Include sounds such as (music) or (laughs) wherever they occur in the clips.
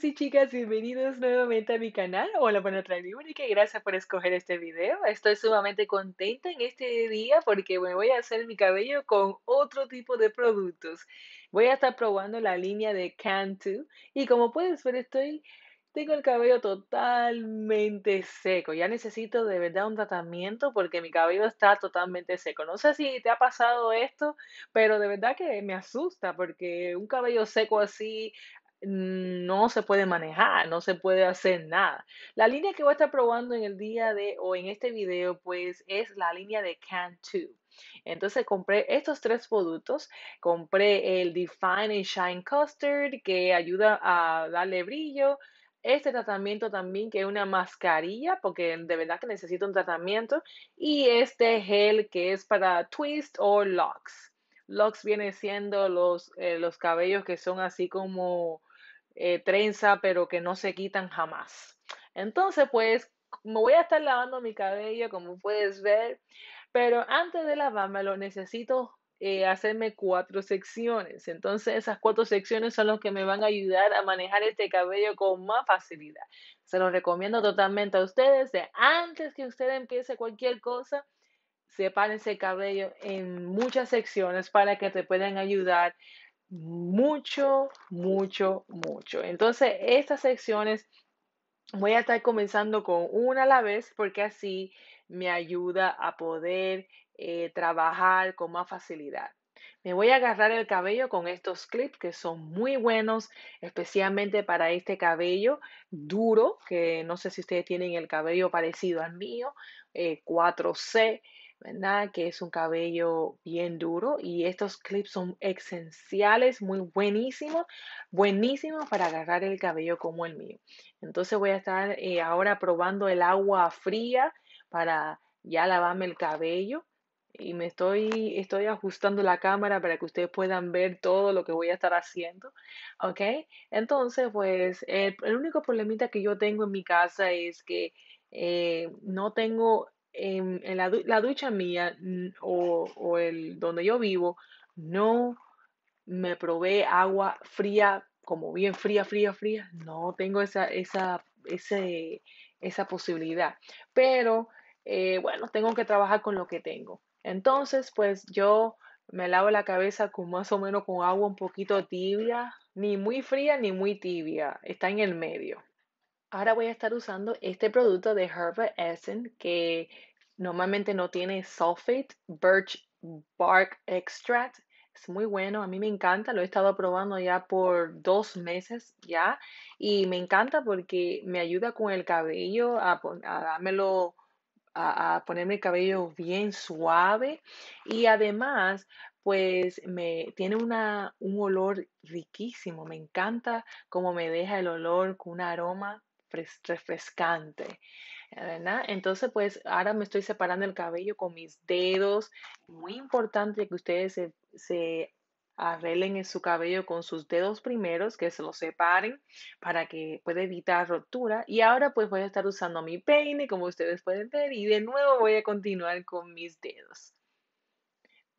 sí, chicas, bienvenidos nuevamente a mi canal. Hola, buenas otra única y gracias por escoger este video. Estoy sumamente contenta en este día porque me voy a hacer mi cabello con otro tipo de productos. Voy a estar probando la línea de Cantu y como puedes ver estoy tengo el cabello totalmente seco. Ya necesito de verdad un tratamiento porque mi cabello está totalmente seco. No sé si te ha pasado esto, pero de verdad que me asusta porque un cabello seco así no se puede manejar, no se puede hacer nada. La línea que voy a estar probando en el día de o en este video, pues es la línea de Can2. Entonces compré estos tres productos, compré el Define and Shine Custard que ayuda a darle brillo, este tratamiento también, que es una mascarilla, porque de verdad que necesito un tratamiento. Y este gel que es para twist o locks. Locks viene siendo los, eh, los cabellos que son así como eh, trenza, pero que no se quitan jamás. Entonces, pues me voy a estar lavando mi cabello, como puedes ver, pero antes de lo necesito eh, hacerme cuatro secciones. Entonces, esas cuatro secciones son los que me van a ayudar a manejar este cabello con más facilidad. Se lo recomiendo totalmente a ustedes. De antes que usted empiece cualquier cosa, separen ese cabello en muchas secciones para que te puedan ayudar mucho, mucho, mucho. Entonces, estas secciones voy a estar comenzando con una a la vez porque así me ayuda a poder eh, trabajar con más facilidad. Me voy a agarrar el cabello con estos clips que son muy buenos, especialmente para este cabello duro, que no sé si ustedes tienen el cabello parecido al mío, 4C. Eh, ¿verdad? Que es un cabello bien duro y estos clips son esenciales, muy buenísimos, buenísimos para agarrar el cabello como el mío. Entonces voy a estar eh, ahora probando el agua fría para ya lavarme el cabello y me estoy, estoy ajustando la cámara para que ustedes puedan ver todo lo que voy a estar haciendo, ¿ok? Entonces, pues el, único problemita que yo tengo en mi casa es que eh, no tengo en, la, ducha mía o, el donde yo vivo no me provee agua fría, como bien fría, fría, fría. No tengo esa, esa, ese, esa posibilidad. Pero eh, bueno, tengo que trabajar con lo que tengo. Entonces, pues yo me lavo la cabeza con más o menos con agua un poquito tibia, ni muy fría ni muy tibia, está en el medio ahora voy a estar usando este producto de Herbert Essence que normalmente no tiene sulfate, birch bark extract. Es muy bueno, a mí me encanta, lo he estado probando ya por dos meses ya y me encanta porque me ayuda con el cabello a, dármelo ponerme el cabello bien suave y además pues me tiene una, un olor riquísimo, me encanta cómo me deja el olor con un aroma refrescante, Entonces, pues ahora me estoy separando el cabello con mis dedos. Muy importante que ustedes se, arreglen en su cabello con sus dedos primeros, que se lo separen para que pueda evitar rotura. Y ahora pues voy a estar usando mi peine, como ustedes pueden ver, y de nuevo voy a continuar con mis dedos.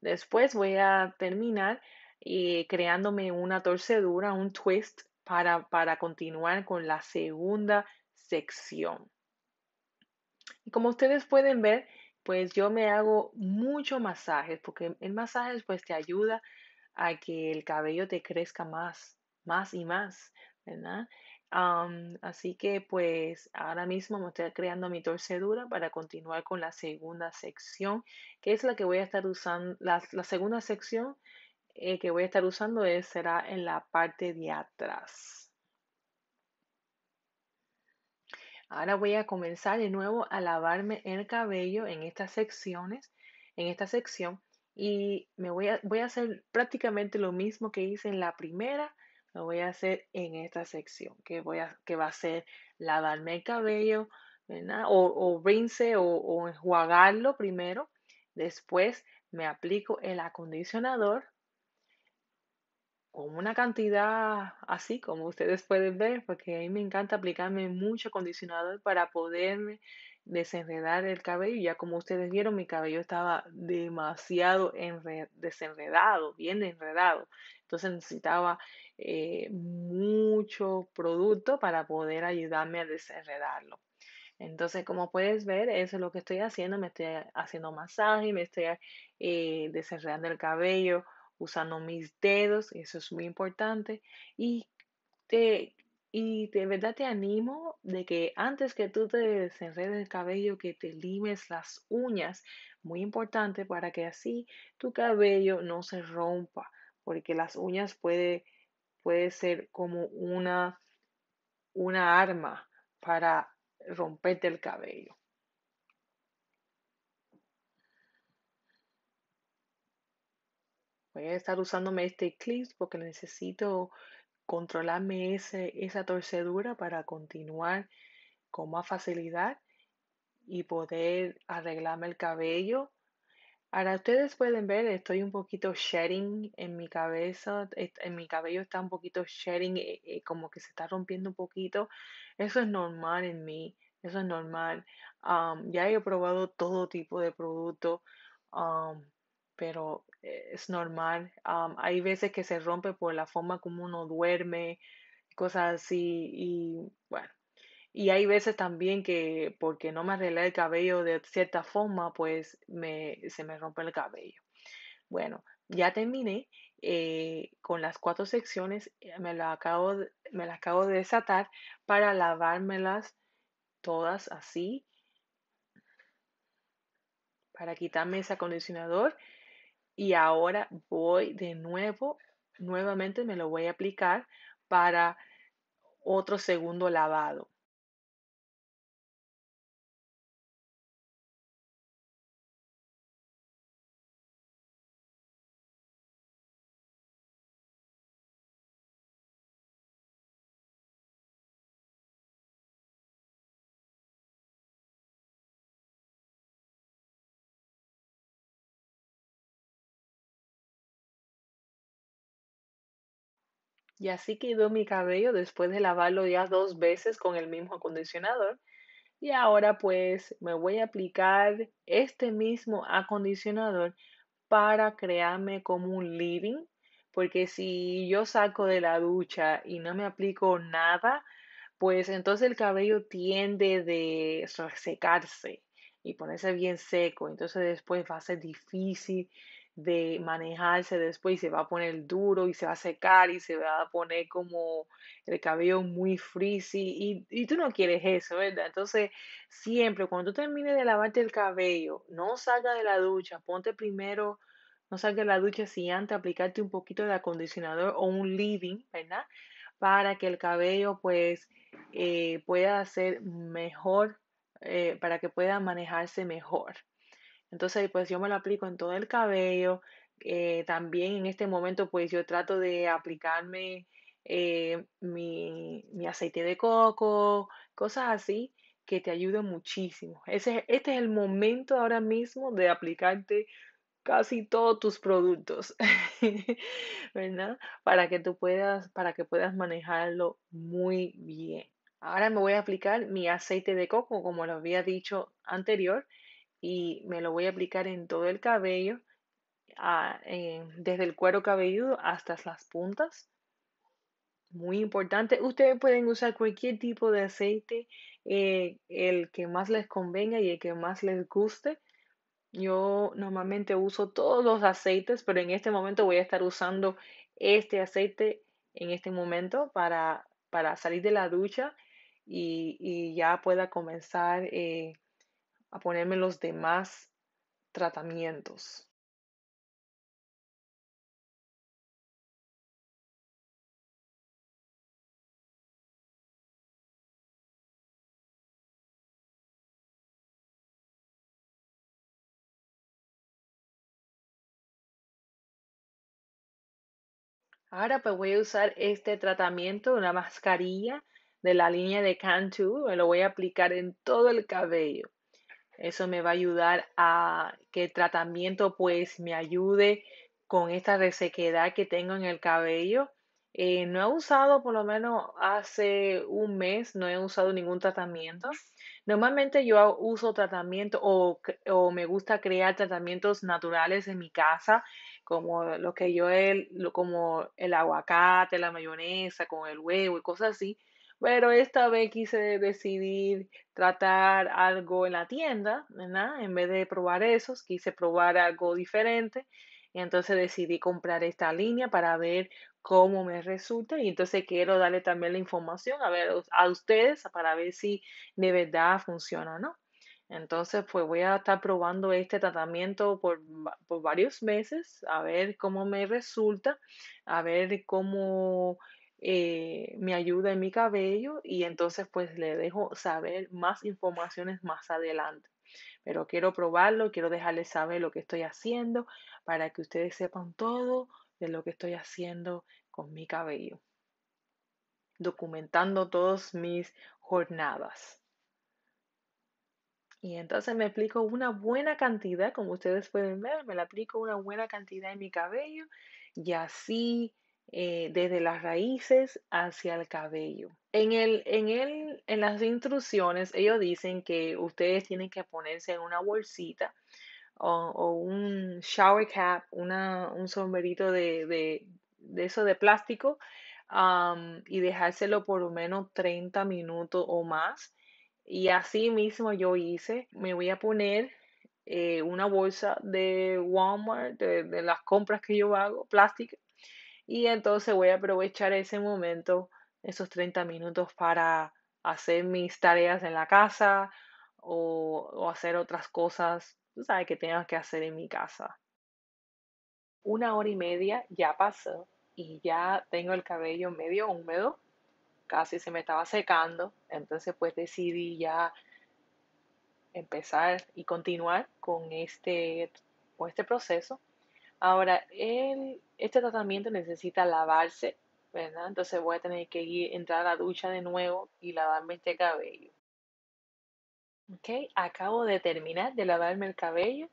Después voy a terminar eh, creándome una torcedura, un twist para, para continuar con la segunda sección. Y como ustedes pueden ver, pues yo me hago mucho masajes porque el masaje pues te ayuda a que el cabello te crezca más, más y más, ¿verdad? así que pues ahora mismo me estoy creando mi torcedura para continuar con la segunda sección, que es la que voy a estar usando, la segunda sección eh, que voy a estar usando será en la parte de atrás. Ahora voy a comenzar de nuevo a lavarme el cabello en estas secciones, en esta sección, y me voy a, voy a hacer prácticamente lo mismo que hice en la primera, lo voy a hacer en esta sección, que, voy a, que va a ser lavarme el cabello, O, o o enjuagarlo primero. Después me aplico el acondicionador con una cantidad así como ustedes pueden ver, porque a mí me encanta aplicarme mucho acondicionador para poderme desenredar el cabello. Ya como ustedes vieron, mi cabello estaba demasiado desenredado, bien enredado. Entonces necesitaba eh, mucho producto para poder ayudarme a desenredarlo. Entonces, como puedes ver, eso es lo que estoy haciendo. Me estoy haciendo masaje, me estoy eh, desenredando el cabello usando mis dedos, eso es muy importante. Y te, y de verdad te animo de que antes que tú te desenredes el cabello, que te limes las uñas, muy importante para que así tu cabello no se rompa, porque las uñas puede, puede ser como una, una arma para romperte el cabello. Voy a estar usándome este clip porque necesito controlarme esa torcedura para continuar con más facilidad y poder arreglarme el cabello. Ahora ustedes pueden ver, estoy un poquito shedding en mi cabeza, eh, en mi cabello está un poquito shedding, eh, eh, como que se está rompiendo un poquito. Eso es normal en mí, eso es normal. ya he probado todo tipo de producto pero eh, es normal. hay veces que se rompe por la forma como uno duerme, cosas así, y bueno. Y hay veces también que porque no me arreglé el cabello de cierta forma, pues se me rompe el cabello. Bueno, ya terminé eh, con las cuatro secciones. Eh, me me las acabo de desatar para lavármelas todas así. Para quitarme ese acondicionador y ahora voy de nuevo, nuevamente me lo voy a aplicar para otro segundo lavado. Y así quedó mi cabello después de lavarlo ya dos veces con el mismo acondicionador. Y ahora pues me voy a aplicar este mismo acondicionador para crearme como un living. Porque si yo saco de la ducha y no me aplico nada, pues entonces el cabello tiende de secarse y ponerse bien seco. Entonces después va a ser difícil de manejarse después y se va a poner duro y se va a secar y se va a poner como el cabello muy frizzy y, tú no quieres eso, ¿verdad? Entonces, siempre cuando tú termines de lavarte el cabello, no salga de la ducha, ponte primero, no salga de la ducha si antes aplicarte un poquito de acondicionador o un living ¿verdad? Para que el cabello pues eh, pueda ser mejor, eh, para que pueda manejarse mejor. Entonces, pues yo me lo aplico en todo el cabello. Eh, también en este momento, pues yo trato de aplicarme eh, mi, aceite de coco, cosas así que te ayudan muchísimo. Ese, este es el momento ahora mismo de aplicarte casi todos tus productos, (laughs) ¿verdad? Para que tú puedas, para que puedas manejarlo muy bien. Ahora me voy a aplicar mi aceite de coco, como lo había dicho anterior, y me lo voy a aplicar en todo el cabello, ah, desde el cuero cabelludo hasta las puntas. Muy importante, ustedes pueden usar cualquier tipo de aceite, eh, el que más les convenga y el que más les guste. Yo normalmente uso todos los aceites, pero en este momento voy a estar usando este aceite en este momento para, para salir de la ducha y, ya pueda comenzar eh, a ponerme los demás tratamientos. Ahora pues voy a usar este tratamiento, una mascarilla de la línea de Cantu, me lo voy a aplicar en todo el cabello. Eso me va a ayudar a que el tratamiento pues me ayude con esta resequedad que tengo en el cabello. Eh, no he usado por lo menos hace un mes, no he usado ningún tratamiento. Normalmente yo uso tratamiento o, o me gusta crear tratamientos naturales en mi casa, como lo que yo, el, como el aguacate, la mayonesa, con el huevo y cosas así pero esta vez quise decidir tratar algo en la tienda, ¿verdad? En vez de probar esos, quise probar algo diferente. Y entonces decidí comprar esta línea para ver cómo me resulta. Y entonces quiero darle también la información a, ver, a ustedes para ver si de verdad funciona no. Entonces, pues voy a estar probando este tratamiento por, por varios meses, a ver cómo me resulta, a ver cómo eh, me ayuda en mi cabello y entonces pues le dejo saber más informaciones más adelante. Pero quiero probarlo, quiero dejarles saber lo que estoy haciendo para que ustedes sepan todo de lo que estoy haciendo con mi cabello, documentando todas mis jornadas. Y entonces me aplico una buena cantidad, como ustedes pueden ver, me la aplico una buena cantidad en mi cabello y así eh, desde las raíces hacia el cabello. En, el, en, el, en las instrucciones ellos dicen que ustedes tienen que ponerse en una bolsita o, un shower cap, una, un sombrerito de, eso de plástico y dejárselo por lo menos 30 minutos o más. Y así mismo yo hice, me voy a poner eh, una bolsa de Walmart, de, las compras que yo hago, plástico. Y entonces voy a aprovechar ese momento, esos 30 minutos para hacer mis tareas en la casa o, hacer otras cosas, sabes, que tengo que hacer en mi casa. Una hora y media ya pasó y ya tengo el cabello medio húmedo, casi se me estaba secando, entonces pues decidí ya empezar y continuar con este, con este proceso Ahora, el, este tratamiento necesita lavarse, ¿verdad? Entonces voy a tener que ir, entrar a la ducha de nuevo y lavarme este cabello. ¿Ok? Acabo de terminar de lavarme el cabello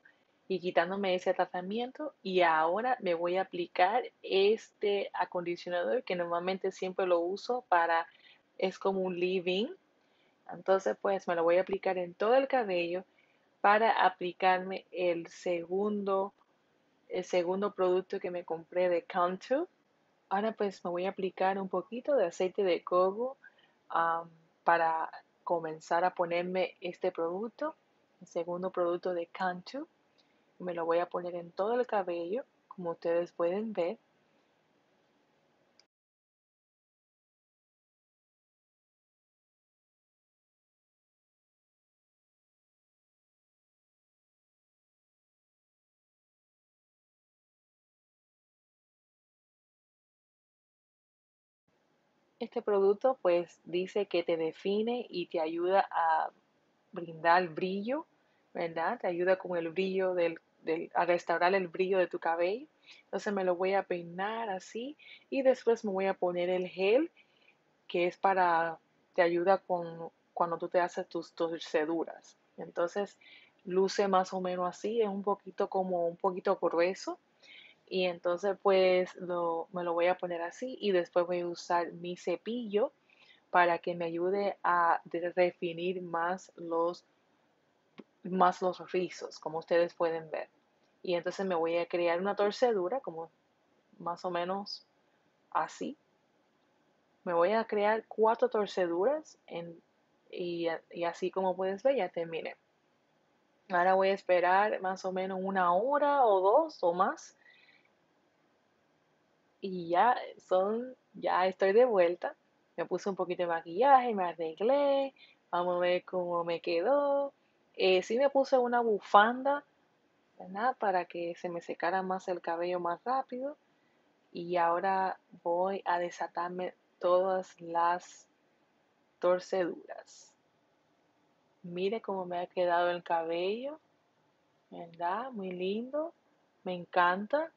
y quitándome ese tratamiento y ahora me voy a aplicar este acondicionador que normalmente siempre lo uso para, es como un living Entonces pues me lo voy a aplicar en todo el cabello para aplicarme el segundo el segundo producto que me compré de Cantu. Ahora pues me voy a aplicar un poquito de aceite de coco para comenzar a ponerme este producto, el segundo producto de Cantu. Me lo voy a poner en todo el cabello, como ustedes pueden ver. este producto pues dice que te define y te ayuda a brindar brillo, ¿verdad? Te ayuda con el brillo del, a restaurar el brillo de tu cabello. Entonces me lo voy a peinar así y después me voy a poner el gel que es para, te ayuda con cuando tú te haces tus torceduras. Entonces luce más o menos así, es un poquito como un poquito grueso y entonces pues me lo voy a poner así y después voy a usar mi cepillo para que me ayude a definir más los, más los rizos, como ustedes pueden ver. Y entonces me voy a crear una torcedura, como más o menos así. Me voy a crear cuatro torceduras y, y así como puedes ver ya terminé. Ahora voy a esperar más o menos una hora o dos o más y ya son, ya estoy de vuelta. Me puse un poquito de maquillaje, me arreglé, vamos a ver cómo me quedó. Eh, sí me puse una bufanda, Para que se me secara más el cabello más rápido. Y ahora voy a desatarme todas las torceduras. Mire cómo me ha quedado el cabello, ¿verdad? Muy lindo, me encanta.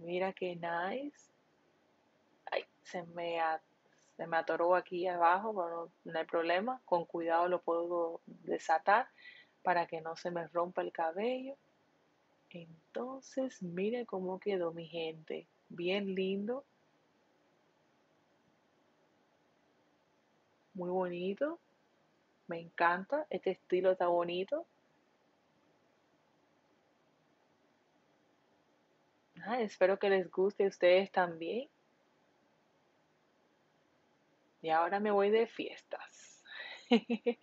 Mira qué nice. se me, atoró aquí abajo, pero no, hay problema. Con cuidado lo puedo desatar para que no se me rompa el cabello. Entonces, mire cómo quedó mi gente. Bien lindo. Muy bonito. Me encanta. Este estilo está bonito. espero que les guste a ustedes también. Y ahora me voy de fiestas. (laughs)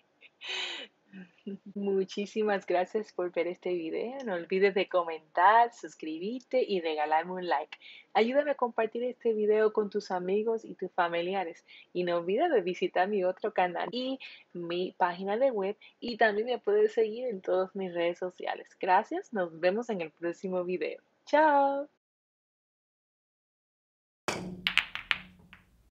Muchísimas gracias por ver este video. No olvides de comentar, suscribirte y regalarme un like. Ayúdame a compartir este video con tus amigos y tus familiares. Y no olvides de visitar mi otro canal y mi página de web. Y también me puedes seguir en todas mis redes sociales. Gracias. Nos vemos en el próximo video. Ciao.